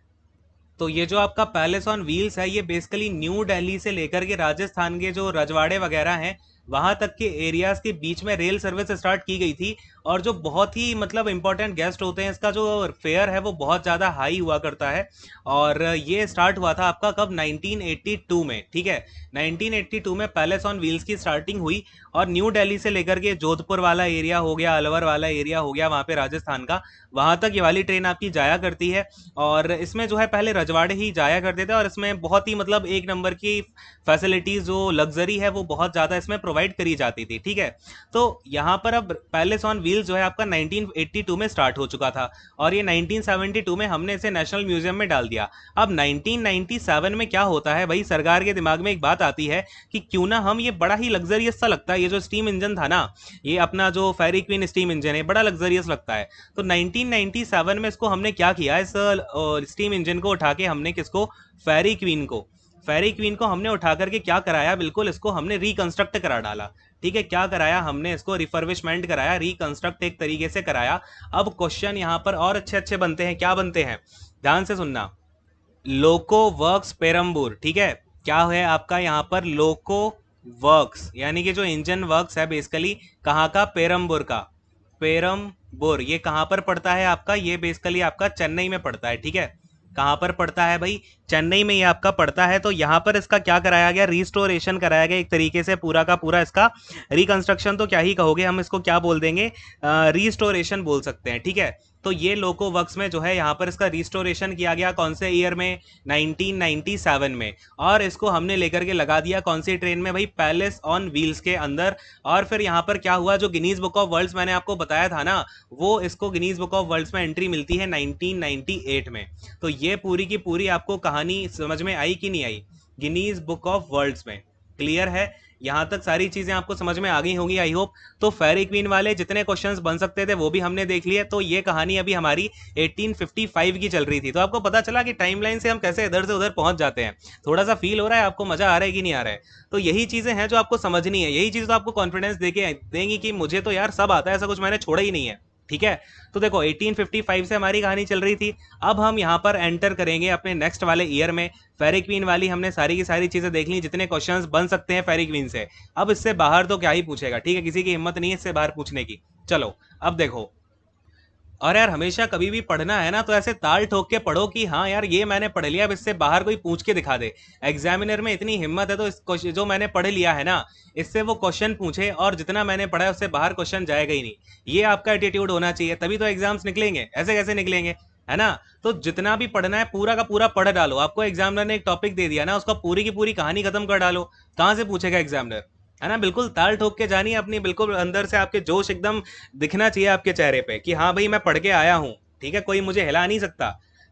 तो ये जो आपका पैलेस ऑन व्हील्स है ये बेसिकली न्यू दिल्ली से लेकर के राजस्थान के जो रजवाड़े वगैरह हैं वहाँ तक के एरियाज के बीच में रेल सर्विस स्टार्ट की गई थी और जो बहुत ही मतलब इम्पॉर्टेंट गेस्ट होते हैं इसका जो फेयर है वो बहुत ज़्यादा हाई हुआ करता है और ये स्टार्ट हुआ था आपका कब 1982 में ठीक है 1982 में पैलेस ऑन व्हील्स की स्टार्टिंग हुई और न्यू दिल्ली से लेकर के जोधपुर वाला एरिया हो गया अलवर वाला एरिया हो गया वहाँ पे राजस्थान का वहाँ तक ये वाली ट्रेन आपकी जाया करती है और इसमें जो है पहले रजवाड़े ही जाया करते थे और इसमें बहुत ही मतलब एक नंबर की फैसिलिटीज़ जो लग्जरी है वो बहुत ज़्यादा इसमें प्रोवाइड करी जाती थी ठीक है तो यहाँ पर अब पैलेस ऑन व्हील्स सेल जो है आपका 1982 में स्टार्ट हो चुका था और ये 1972 में हमने इसे नेशनल म्यूजियम में डाल दिया अब 1997 में क्या होता है भाई सरकार के दिमाग में एक बात आती है कि क्यों ना हम ये बड़ा ही लग्जरियस सा लगता है ये जो स्टीम इंजन था ना ये अपना जो फेरी क्वीन स्टीम इंजन है बड़ा लग्जरियस लगता है तो नाइनटीन में इसको हमने क्या किया इस स्टीम इंजन को उठा के हमने किसको फेरी क्वीन को फेरी क्वीन को हमने उठा करके क्या कराया बिल्कुल इसको हमने रिकंस्ट्रक्ट करा डाला ठीक है क्या कराया हमने इसको रिफर्विशमेंट कराया रिकंस्ट्रक्ट एक तरीके से कराया अब क्वेश्चन यहाँ पर और अच्छे अच्छे बनते हैं क्या बनते हैं ध्यान से सुनना लोको वर्क्स पेरम्बूर ठीक है क्या है आपका यहाँ पर लोको वर्क्स यानी कि जो इंजन वर्क्स है बेसिकली कहाँ का पेरम्बूर का पेरम्बूर ये कहाँ पर पड़ता है आपका ये बेसिकली आपका चेन्नई में पड़ता है ठीक है कहाँ पर पड़ता है भाई चेन्नई में ये आपका पड़ता है तो यहाँ पर इसका क्या कराया गया रिस्टोरेशन कराया गया एक तरीके से पूरा का पूरा इसका रिकन्स्ट्रक्शन तो क्या ही कहोगे हम इसको क्या बोल देंगे रिस्टोरेशन बोल सकते हैं ठीक है तो ये लोको वर्क्स में जो है यहाँ पर इसका रिस्टोरेशन किया गया कौन से ईयर में 1997 में और इसको हमने लेकर के लगा दिया कौन सी ट्रेन में भाई पैलेस ऑन व्हील्स के अंदर और फिर यहाँ पर क्या हुआ जो गिनीज बुक ऑफ वर्ल्ड्स मैंने आपको बताया था ना वो इसको गिनीज बुक ऑफ वर्ल्ड्स में एंट्री मिलती है नाइनटीन में तो ये पूरी की पूरी आपको कहानी समझ में आई कि नहीं आई गिनीज बुक ऑफ वर्ल्ड्स में क्लियर है यहाँ तक सारी चीज़ें आपको समझ में आ गई होंगी आई होप तो फेरी क्वीन वाले जितने क्वेश्चंस बन सकते थे वो भी हमने देख लिए तो ये कहानी अभी हमारी 1855 की चल रही थी तो आपको पता चला कि टाइमलाइन से हम कैसे इधर से उधर पहुंच जाते हैं थोड़ा सा फील हो रहा है आपको मज़ा आ रहा है कि नहीं आ रहा है तो यही चीज़ें हैं जो आपको समझनी है यही चीज़ तो आपको कॉन्फिडेंस देके देंगी कि मुझे तो यार सब आता है ऐसा कुछ मैंने छोड़ा ही नहीं है ठीक है तो देखो 1855 से हमारी कहानी चल रही थी अब हम यहाँ पर एंटर करेंगे अपने नेक्स्ट वाले ईयर में फेरी क्वीन वाली हमने सारी की सारी चीज़ें देख ली जितने क्वेश्चंस बन सकते हैं फेरी क्वीन से अब इससे बाहर तो क्या ही पूछेगा ठीक है किसी की हिम्मत नहीं है इससे बाहर पूछने की चलो अब देखो और यार हमेशा कभी भी पढ़ना है ना तो ऐसे ताल ठोक के पढ़ो कि हाँ यार ये मैंने पढ़ लिया अब इससे बाहर कोई पूछ के दिखा दे एग्जामिनर में इतनी हिम्मत है तो इस जो मैंने पढ़ लिया है ना इससे वो क्वेश्चन पूछे और जितना मैंने पढ़ा है उससे बाहर क्वेश्चन जाएगा ही नहीं ये आपका एटीट्यूड होना चाहिए तभी तो एग्जाम्स निकलेंगे ऐसे कैसे निकलेंगे है ना तो जितना भी पढ़ना है पूरा का पूरा पढ़ डालो आपको एग्जामिनर ने एक टॉपिक दे दिया ना उसका पूरी की पूरी कहानी खत्म कर डालो कहाँ से पूछेगा एग्जामिनर है ना बिल्कुल ताल ठोक के जानी अपनी बिल्कुल अंदर से आपके जोश एकदम दिखना चाहिए आपके चेहरे पे कि हाँ भाई मैं पढ़ के आया हूँ ठीक है कोई मुझे हिला नहीं सकता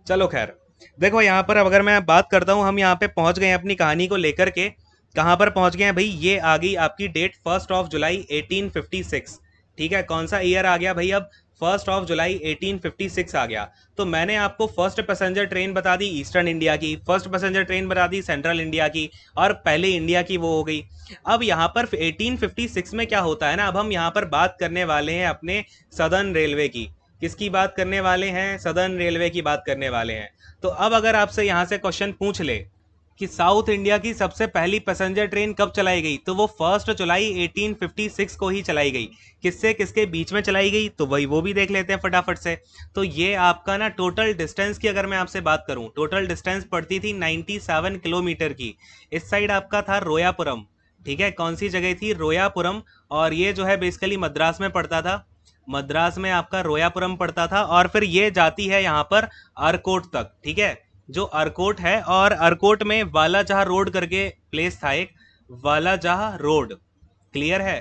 चलो खैर देखो यहाँ पर अगर मैं बात करता हूँ हम यहाँ पे पहुँच गए अपनी कहानी को लेकर के कहाँ पर पहुँच गए हैं भाई ये आ गई आपकी डेट फर्स्ट ऑफ जुलाई 1856 ठीक है कौन सा ईयर आ गया भाई अब फर्स्ट ऑफ जुलाई 1856 आ गया तो मैंने आपको फर्स्ट पैसेंजर ट्रेन बता दी ईस्टर्न इंडिया की फर्स्ट पैसेंजर ट्रेन बता दी सेंट्रल इंडिया की और पहले इंडिया की वो हो गई अब यहाँ पर 1856 में क्या होता है ना अब हम यहाँ पर बात करने वाले हैं अपने सदर्न रेलवे की किसकी बात करने वाले हैं सदर्न रेलवे की बात करने वाले हैं तो अब अगर आपसे यहाँ से क्वेश्चन पूछ ले कि साउथ इंडिया की सबसे पहली पैसेंजर ट्रेन कब चलाई गई तो वो फर्स्ट जुलाई 1856 को ही चलाई गई किससे किसके बीच में चलाई गई तो वही वो भी देख लेते हैं फटाफट से तो ये आपका ना टोटल डिस्टेंस की अगर मैं आपसे बात करूं टोटल डिस्टेंस पड़ती थी 97 किलोमीटर की इस साइड आपका था रोयापुरम ठीक है कौन सी जगह थी रोयापुरम और ये जो है बेसिकली मद्रास में पड़ता था मद्रास में आपका रोयापुरम पड़ता था और फिर ये जाती है यहाँ पर आरकोट तक ठीक है जो अरकोट है और अरकोट में वालाजहा रोड करके प्लेस था एक वालाजहा रोड क्लियर है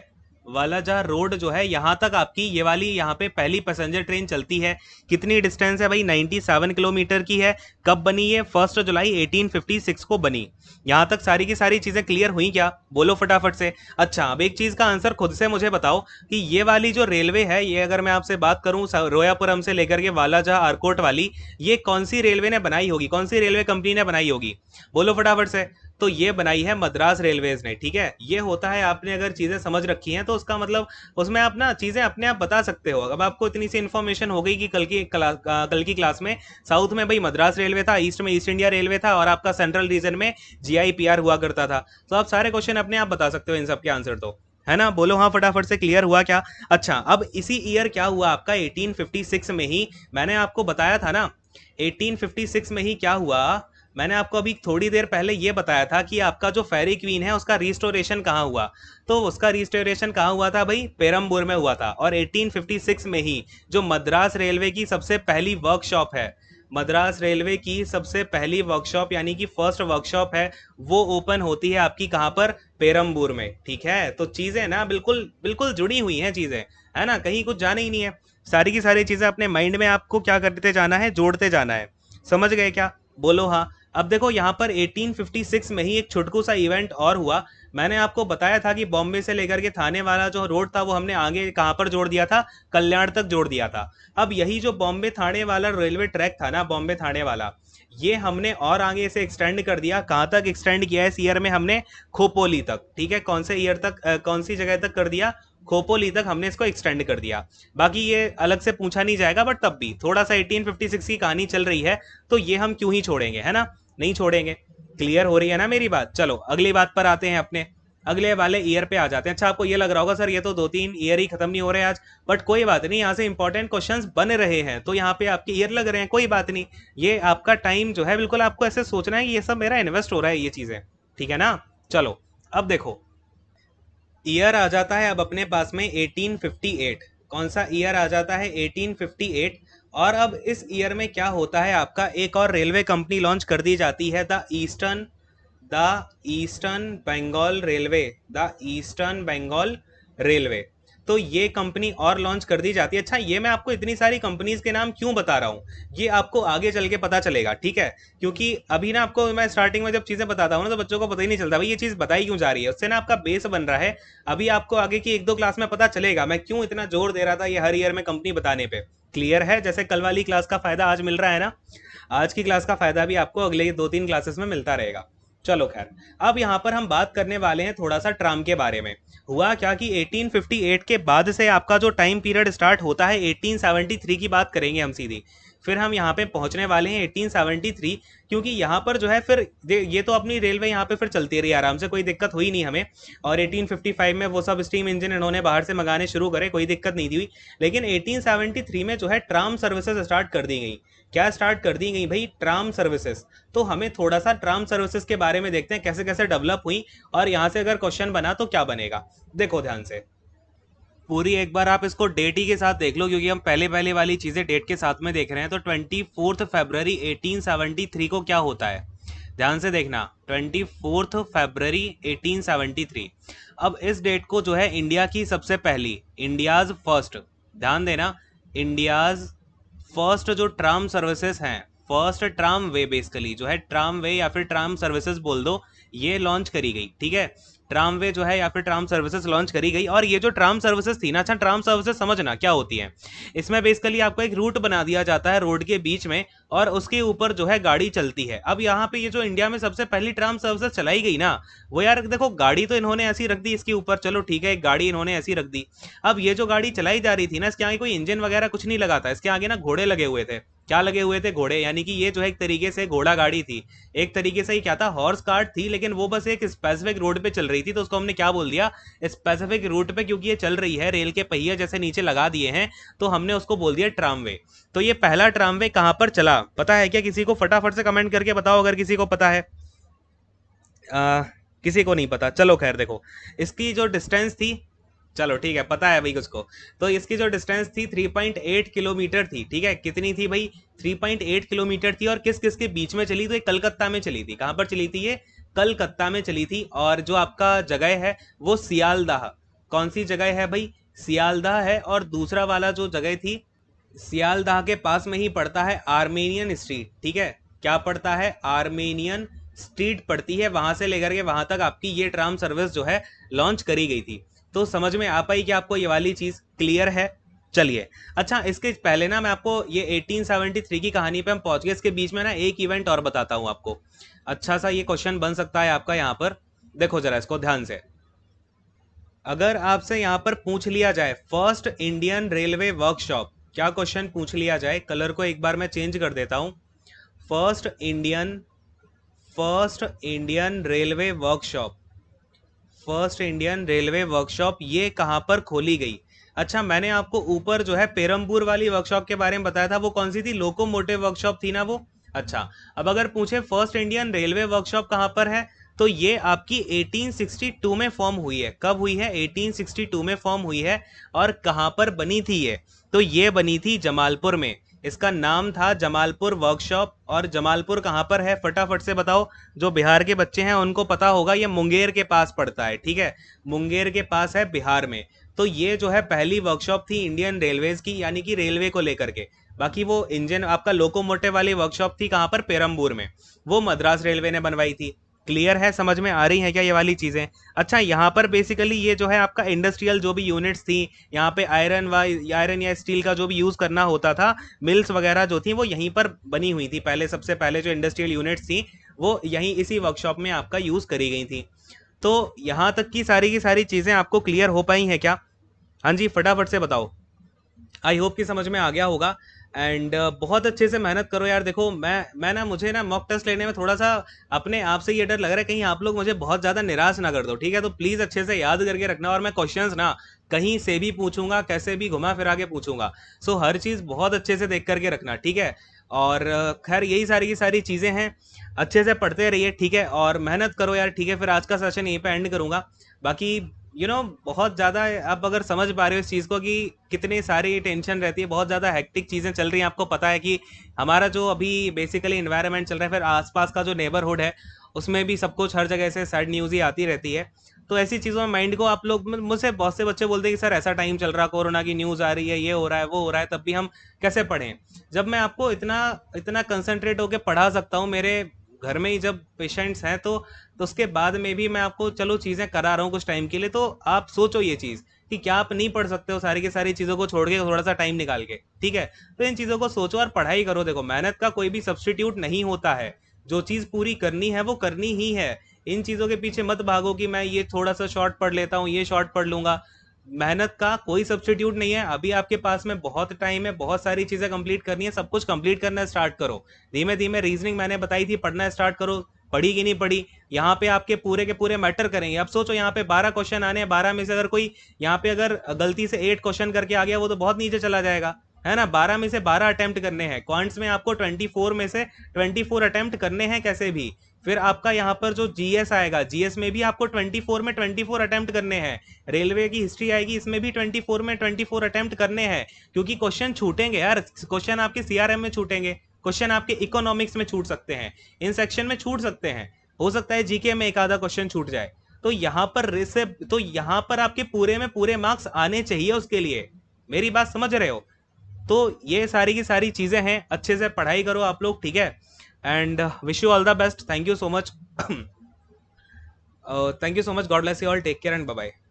वालाजा रोड जो है यहाँ तक आपकी ये वाली यहाँ पे पहली पैसेंजर ट्रेन चलती है कितनी डिस्टेंस है भाई 97 किलोमीटर की है कब बनी ये फर्स्ट जुलाई 1856 को बनी यहाँ तक सारी की सारी चीज़ें क्लियर हुई क्या बोलो फटाफट से अच्छा अब एक चीज़ का आंसर खुद से मुझे बताओ कि ये वाली जो रेलवे है ये अगर मैं आपसे बात करूँ रोयापुरम से लेकर के वालाजा आरकोट वाली ये कौन सी रेलवे ने बनाई होगी कौन सी रेलवे कंपनी ने बनाई होगी बोलो फटाफट से तो ये बनाई है मद्रास रेलवेज ने ठीक है ये होता है आपने अगर चीज़ें समझ रखी हैं तो उसका मतलब उसमें आप ना चीज़ें अपने आप बता सकते हो अब आपको इतनी सी इन्फॉर्मेशन हो गई कि कल की कल की क्लास में साउथ में भाई मद्रास रेलवे था ईस्ट में ईस्ट इंडिया रेलवे था और आपका सेंट्रल रीजन में जी हुआ करता था तो आप सारे क्वेश्चन अपने आप बता सकते हो इन सबके आंसर तो है ना बोलो हाँ फटाफट से क्लियर हुआ क्या अच्छा अब इसी ईयर क्या हुआ आपका 1856 में ही मैंने आपको बताया था ना 1856 में ही क्या हुआ मैंने आपको अभी थोड़ी देर पहले ये बताया था कि आपका जो फेरी क्वीन है उसका रिस्टोरेशन कहाँ हुआ तो उसका रिस्टोरेशन कहाँ हुआ था भाई पेरमबूर में हुआ था और 1856 में ही जो मद्रास रेलवे की सबसे पहली वर्कशॉप है मद्रास रेलवे की सबसे पहली वर्कशॉप यानी कि फर्स्ट वर्कशॉप है वो ओपन होती है आपकी कहाँ पर पेरमबूर में ठीक है तो चीज़ें ना बिल्कुल बिल्कुल जुड़ी हुई हैं चीज़ें है ना कहीं कुछ जाना ही नहीं है सारी की सारी चीज़ें अपने माइंड में आपको क्या करते जाना है जोड़ते जाना है समझ गए क्या बोलो हाँ अब देखो यहाँ पर 1856 में ही एक छुटकू सा इवेंट और हुआ मैंने आपको बताया था कि बॉम्बे से लेकर के थाने वाला जो रोड था वो हमने आगे कहाँ पर जोड़ दिया था कल्याण तक जोड़ दिया था अब यही जो बॉम्बे थाने वाला रेलवे ट्रैक था ना बॉम्बे थाने वाला ये हमने और आगे इसे एक्सटेंड कर दिया कहाँ तक एक्सटेंड किया इस ईयर में हमने खोपोली तक ठीक है कौन से ईयर तक आ, कौन सी जगह तक कर दिया खोपोली तक हमने इसको एक्सटेंड कर दिया बाकी ये अलग से पूछा नहीं जाएगा बट तब भी थोड़ा सा 1856 की कहानी चल रही है तो ये हम क्यों ही छोड़ेंगे है ना नहीं छोड़ेंगे क्लियर हो रही है ना मेरी बात चलो अगली बात पर आते हैं अपने अगले वाले ईयर पे आ जाते हैं अच्छा आपको ये लग रहा होगा सर ये तो दो तीन ईयर ही खत्म नहीं हो रहे आज बट कोई बात नहीं यहाँ से इंपॉर्टेंट क्वेश्चन बन रहे हैं तो यहाँ पे आपके ईयर लग रहे हैं कोई बात नहीं ये आपका टाइम जो है बिल्कुल आपको ऐसे सोचना है कि ये सब मेरा इन्वेस्ट हो रहा है ये चीज़ें ठीक है ना चलो अब देखो ईयर आ जाता है अब अपने पास में 1858 कौन सा ईयर आ जाता है 1858 और अब इस ईयर में क्या होता है आपका एक और रेलवे कंपनी लॉन्च कर दी जाती है the eastern the eastern Bengal railway the eastern Bengal railway तो ये कंपनी और लॉन्च कर दी जाती है अच्छा ये मैं आपको इतनी सारी कंपनीज के नाम क्यों बता रहा हूँ ये आपको आगे चल के पता चलेगा ठीक है क्योंकि अभी ना आपको मैं स्टार्टिंग में जब चीज़ें बताता हूँ ना तो बच्चों को पता ही नहीं चलता भाई ये चीज़ बताई क्यों जा रही है उससे ना आपका बेस बन रहा है अभी आपको आगे की एक दो क्लास में पता चलेगा मैं क्यों इतना जोर दे रहा था ये हर ईयर में कंपनी बताने पर क्लियर है जैसे कल वाली क्लास का फ़ायदा आज मिल रहा है ना आज की क्लास का फ़ायदा भी आपको अगले दो तीन क्लासेस में मिलता रहेगा चलो खैर अब यहाँ पर हम बात करने वाले हैं थोड़ा सा ट्राम के बारे में हुआ क्या कि 1858 के बाद से आपका जो टाइम पीरियड स्टार्ट होता है 1873 की बात करेंगे हम सीधी फिर हम यहाँ पे पहुँचने वाले हैं 1873 क्योंकि यहाँ पर जो है फिर ये तो अपनी रेलवे यहाँ पे फिर चलती रही आराम से कोई दिक्कत हुई नहीं हमें और 1855 में वो सब स्टीम इंजन इन्होंने बाहर से मंगाने शुरू करे कोई दिक्कत नहीं थी हुई लेकिन 1873 में जो है ट्राम सर्विसेज स्टार्ट कर दी गई क्या स्टार्ट कर दी गई भाई ट्राम सर्विसेज तो हमें थोड़ा सा ट्राम सर्विसेज के बारे में देखते हैं कैसे कैसे डेवलप हुई और यहाँ से अगर क्वेश्चन बना तो क्या बनेगा देखो ध्यान से पूरी एक बार आप इसको डेट ही के साथ देख लो क्योंकि हम पहले पहले वाली चीज़ें डेट के साथ में देख रहे हैं तो twenty fourth February eighteen seventy three को क्या होता है ध्यान से देखना twenty fourth February eighteen seventy three अब इस डेट को जो है इंडिया की सबसे पहली इंडियाज फर्स्ट ध्यान देना इंडियाज फर्स्ट जो ट्राम सर्विसेज हैं फर्स्ट ट्राम वे बेसिकली जो है ट्राम वे या फिर ट्राम सर्विसेज बोल दो ये लॉन्च करी गई ठीक है ट्रामवे जो है या फिर ट्राम सर्विसेज लॉन्च करी गई और ये जो ट्राम सर्विसेज थी ना अच्छा ट्राम सर्विसेज समझना क्या होती है इसमें बेसिकली आपको एक रूट बना दिया जाता है रोड के बीच में और उसके ऊपर जो है गाड़ी चलती है अब यहाँ पे ये जो इंडिया में सबसे पहली ट्राम सर्विसेज चलाई गई ना वो यार देखो गाड़ी तो इन्होंने ऐसी रख दी इसके ऊपर चलो ठीक है एक गाड़ी इन्होंने ऐसी रख दी अब ये जो गाड़ी चलाई जा रही थी ना इसके आगे कोई इंजन वगैरह कुछ नहीं लगा था इसके आगे ना घोड़े लगे हुए थे क्या लगे हुए थे घोड़े यानी कि ये जो है एक तरीके से घोड़ा गाड़ी थी एक तरीके से ही क्या था हॉर्स कार्ट थी लेकिन वो बस एक स्पेसिफिक रोड पे चल रही थी तो उसको हमने क्या बोल दिया स्पेसिफिक रूट पे क्योंकि ये चल रही है रेल के पहिया जैसे नीचे लगा दिए हैं तो हमने उसको बोल दिया ट्रामवे तो ये पहला ट्रामवे कहाँ पर चला पता है क्या किसी को फटाफट से कमेंट करके बताओ अगर किसी को पता है आ, किसी को नहीं पता चलो खैर देखो इसकी जो डिस्टेंस थी चलो ठीक है पता है भाई उसको तो इसकी जो डिस्टेंस थी 3.8 किलोमीटर थी ठीक है कितनी थी भाई 3.8 किलोमीटर थी और किस किस के बीच में चली तो ये कलकत्ता में चली थी कहाँ पर चली थी ये कलकत्ता में चली थी और जो आपका जगह है वो सियालदाह कौन सी जगह है भाई सियालदाह है और दूसरा वाला जो जगह थी सियालदाह के पास में ही पड़ता है आर्मेनियन स्ट्रीट ठीक है क्या पड़ता है आर्मेनियन स्ट्रीट पड़ती है वहां से लेकर के वहां तक आपकी ये ट्राम सर्विस जो है लॉन्च करी गई थी तो समझ में आ पाई कि आपको ये वाली चीज़ क्लियर है चलिए अच्छा इसके पहले ना मैं आपको ये 1873 की कहानी पे हम पहुंच गए इसके बीच में ना एक इवेंट और बताता हूँ आपको अच्छा सा ये क्वेश्चन बन सकता है आपका यहाँ पर देखो जरा इसको ध्यान से अगर आपसे यहाँ पर पूछ लिया जाए फर्स्ट इंडियन रेलवे वर्कशॉप क्या क्वेश्चन पूछ लिया जाए कलर को एक बार मैं चेंज कर देता हूँ first Indian first Indian railway workshop first Indian railway workshop ये कहाँ पर खोली गई अच्छा मैंने आपको ऊपर जो है पेरमपुर वाली वर्कशॉप के बारे में बताया था वो कौन सी थी लोकोमोटिव वर्कशॉप थी ना वो अच्छा अब अगर पूछे फर्स्ट इंडियन रेलवे वर्कशॉप कहाँ पर है तो ये आपकी 1862 में फॉर्म हुई है कब हुई है 1862 में फॉर्म हुई है और कहाँ पर बनी थी ये तो ये बनी थी जमालपुर में इसका नाम था जमालपुर वर्कशॉप और जमालपुर कहाँ पर है फटाफट से बताओ जो बिहार के बच्चे हैं उनको पता होगा ये मुंगेर के पास पड़ता है ठीक है मुंगेर के पास है बिहार में तो ये जो है पहली वर्कशॉप थी इंडियन रेलवेज की यानी कि रेलवे को लेकर के बाकी वो इंजन आपका लोकोमोटिव वाली वर्कशॉप थी कहाँ पर पेरम्बूर में वो मद्रास रेलवे ने बनवाई थी क्लियर है समझ में आ रही है क्या ये वाली चीज़ें अच्छा यहाँ पर बेसिकली ये जो है आपका इंडस्ट्रियल जो भी यूनिट्स थी यहाँ पे आयरन व आयरन या स्टील का जो भी यूज़ करना होता था मिल्स वगैरह जो थी वो यहीं पर बनी हुई थी पहले सबसे पहले जो इंडस्ट्रियल यूनिट्स थी वो यहीं इसी वर्कशॉप में आपका यूज़ करी गई थी तो यहाँ तक की सारी की सारी चीज़ें आपको क्लियर हो पाई हैं क्या हाँ जी फटाफट से बताओ आई होप कि समझ में आ गया होगा एंड uh, बहुत अच्छे से मेहनत करो यार देखो मैं मैं ना मुझे ना मॉक टेस्ट लेने में थोड़ा सा अपने आप से ये डर लग रहा है कहीं आप लोग मुझे बहुत ज़्यादा निराश ना कर दो ठीक है तो प्लीज़ अच्छे से याद करके रखना और मैं क्वेश्चंस ना कहीं से भी पूछूंगा कैसे भी घुमा फिरा के पूछूंगा सो so, हर चीज़ बहुत अच्छे से देख करके रखना ठीक है और uh, खैर यही सारी की सारी चीज़ें हैं अच्छे से पढ़ते रहिए ठीक है और मेहनत करो यार ठीक है फिर आज का सेशन यहीं पर एंड करूँगा बाकी यू नो बहुत ज़्यादा आप अगर समझ पा रहे हो इस चीज़ को कि कितने सारी टेंशन रहती है बहुत ज़्यादा हेक्टिक चीज़ें चल रही हैं आपको पता है कि हमारा जो अभी बेसिकली इन्वायरमेंट चल रहा है फिर आसपास का जो नेबरहुड है उसमें भी सब कुछ हर जगह से सैड न्यूज़ ही आती रहती है तो ऐसी चीज़ों में माइंड को आप लोग मुझसे बहुत से बच्चे बोलते हैं कि सर ऐसा टाइम चल रहा है कोरोना की न्यूज़ आ रही है ये हो रहा है वो हो रहा है तब भी हम कैसे पढ़ें जब मैं आपको इतना इतना कंसनट्रेट होकर पढ़ा सकता हूँ मेरे घर में ही जब पेशेंट्स हैं तो, तो उसके बाद में भी मैं आपको चलो चीज़ें करा रहा हूँ कुछ टाइम के लिए तो आप सोचो ये चीज़ कि क्या आप नहीं पढ़ सकते हो सारी की सारी चीज़ों को छोड़ के थोड़ा सा टाइम निकाल के ठीक है तो इन चीज़ों को सोचो और पढ़ाई करो देखो मेहनत का कोई भी सब्सटीट्यूट नहीं होता है जो चीज़ पूरी करनी है वो करनी ही है इन चीज़ों के पीछे मत भागो कि मैं ये थोड़ा सा शॉर्ट पढ़ लेता हूँ ये शॉर्ट पढ़ लूंगा मेहनत का कोई सब्सटीट्यूट नहीं है अभी आपके पास में बहुत टाइम है बहुत सारी चीजें कंप्लीट करनी है सब कुछ कंप्लीट करना स्टार्ट करो धीमे धीमे रीजनिंग मैंने बताई थी पढ़ना स्टार्ट करो पढ़ी कि नहीं पढ़ी यहाँ पे आपके पूरे के पूरे मैटर करेंगे अब सोचो यहाँ पे बारह क्वेश्चन आने हैं बारह में से अगर कोई यहाँ पे अगर गलती से एट क्वेश्चन करके आ गया वो तो बहुत नीचे चला जाएगा है ना बारह में से बारह अटेम्प्ट करने हैं क्वांट्स में आपको ट्वेंटी फोर में से ट्वेंटी फोर अटेम्प्ट करने हैं कैसे भी फिर आपका यहाँ पर जो जीएस आएगा जीएस में भी आपको 24 में 24 अटैम्प्ट करने हैं रेलवे की हिस्ट्री आएगी इसमें भी 24 में 24 अटेम्प्ट करने हैं क्योंकि क्वेश्चन छूटेंगे यार क्वेश्चन आपके सीआरएम में छूटेंगे क्वेश्चन आपके इकोनॉमिक्स में छूट सकते हैं इन सेक्शन में छूट सकते हैं हो सकता है जीके में एक आधा क्वेश्चन छूट जाए तो यहाँ पर रिसे तो यहाँ पर आपके पूरे में पूरे मार्क्स आने चाहिए उसके लिए मेरी बात समझ रहे हो तो ये सारी की सारी चीज़ें हैं अच्छे से पढ़ाई करो आप लोग ठीक है and uh, wish you all the best. Thank you so much. uh, thank you so much. God bless you all. Take care and bye bye.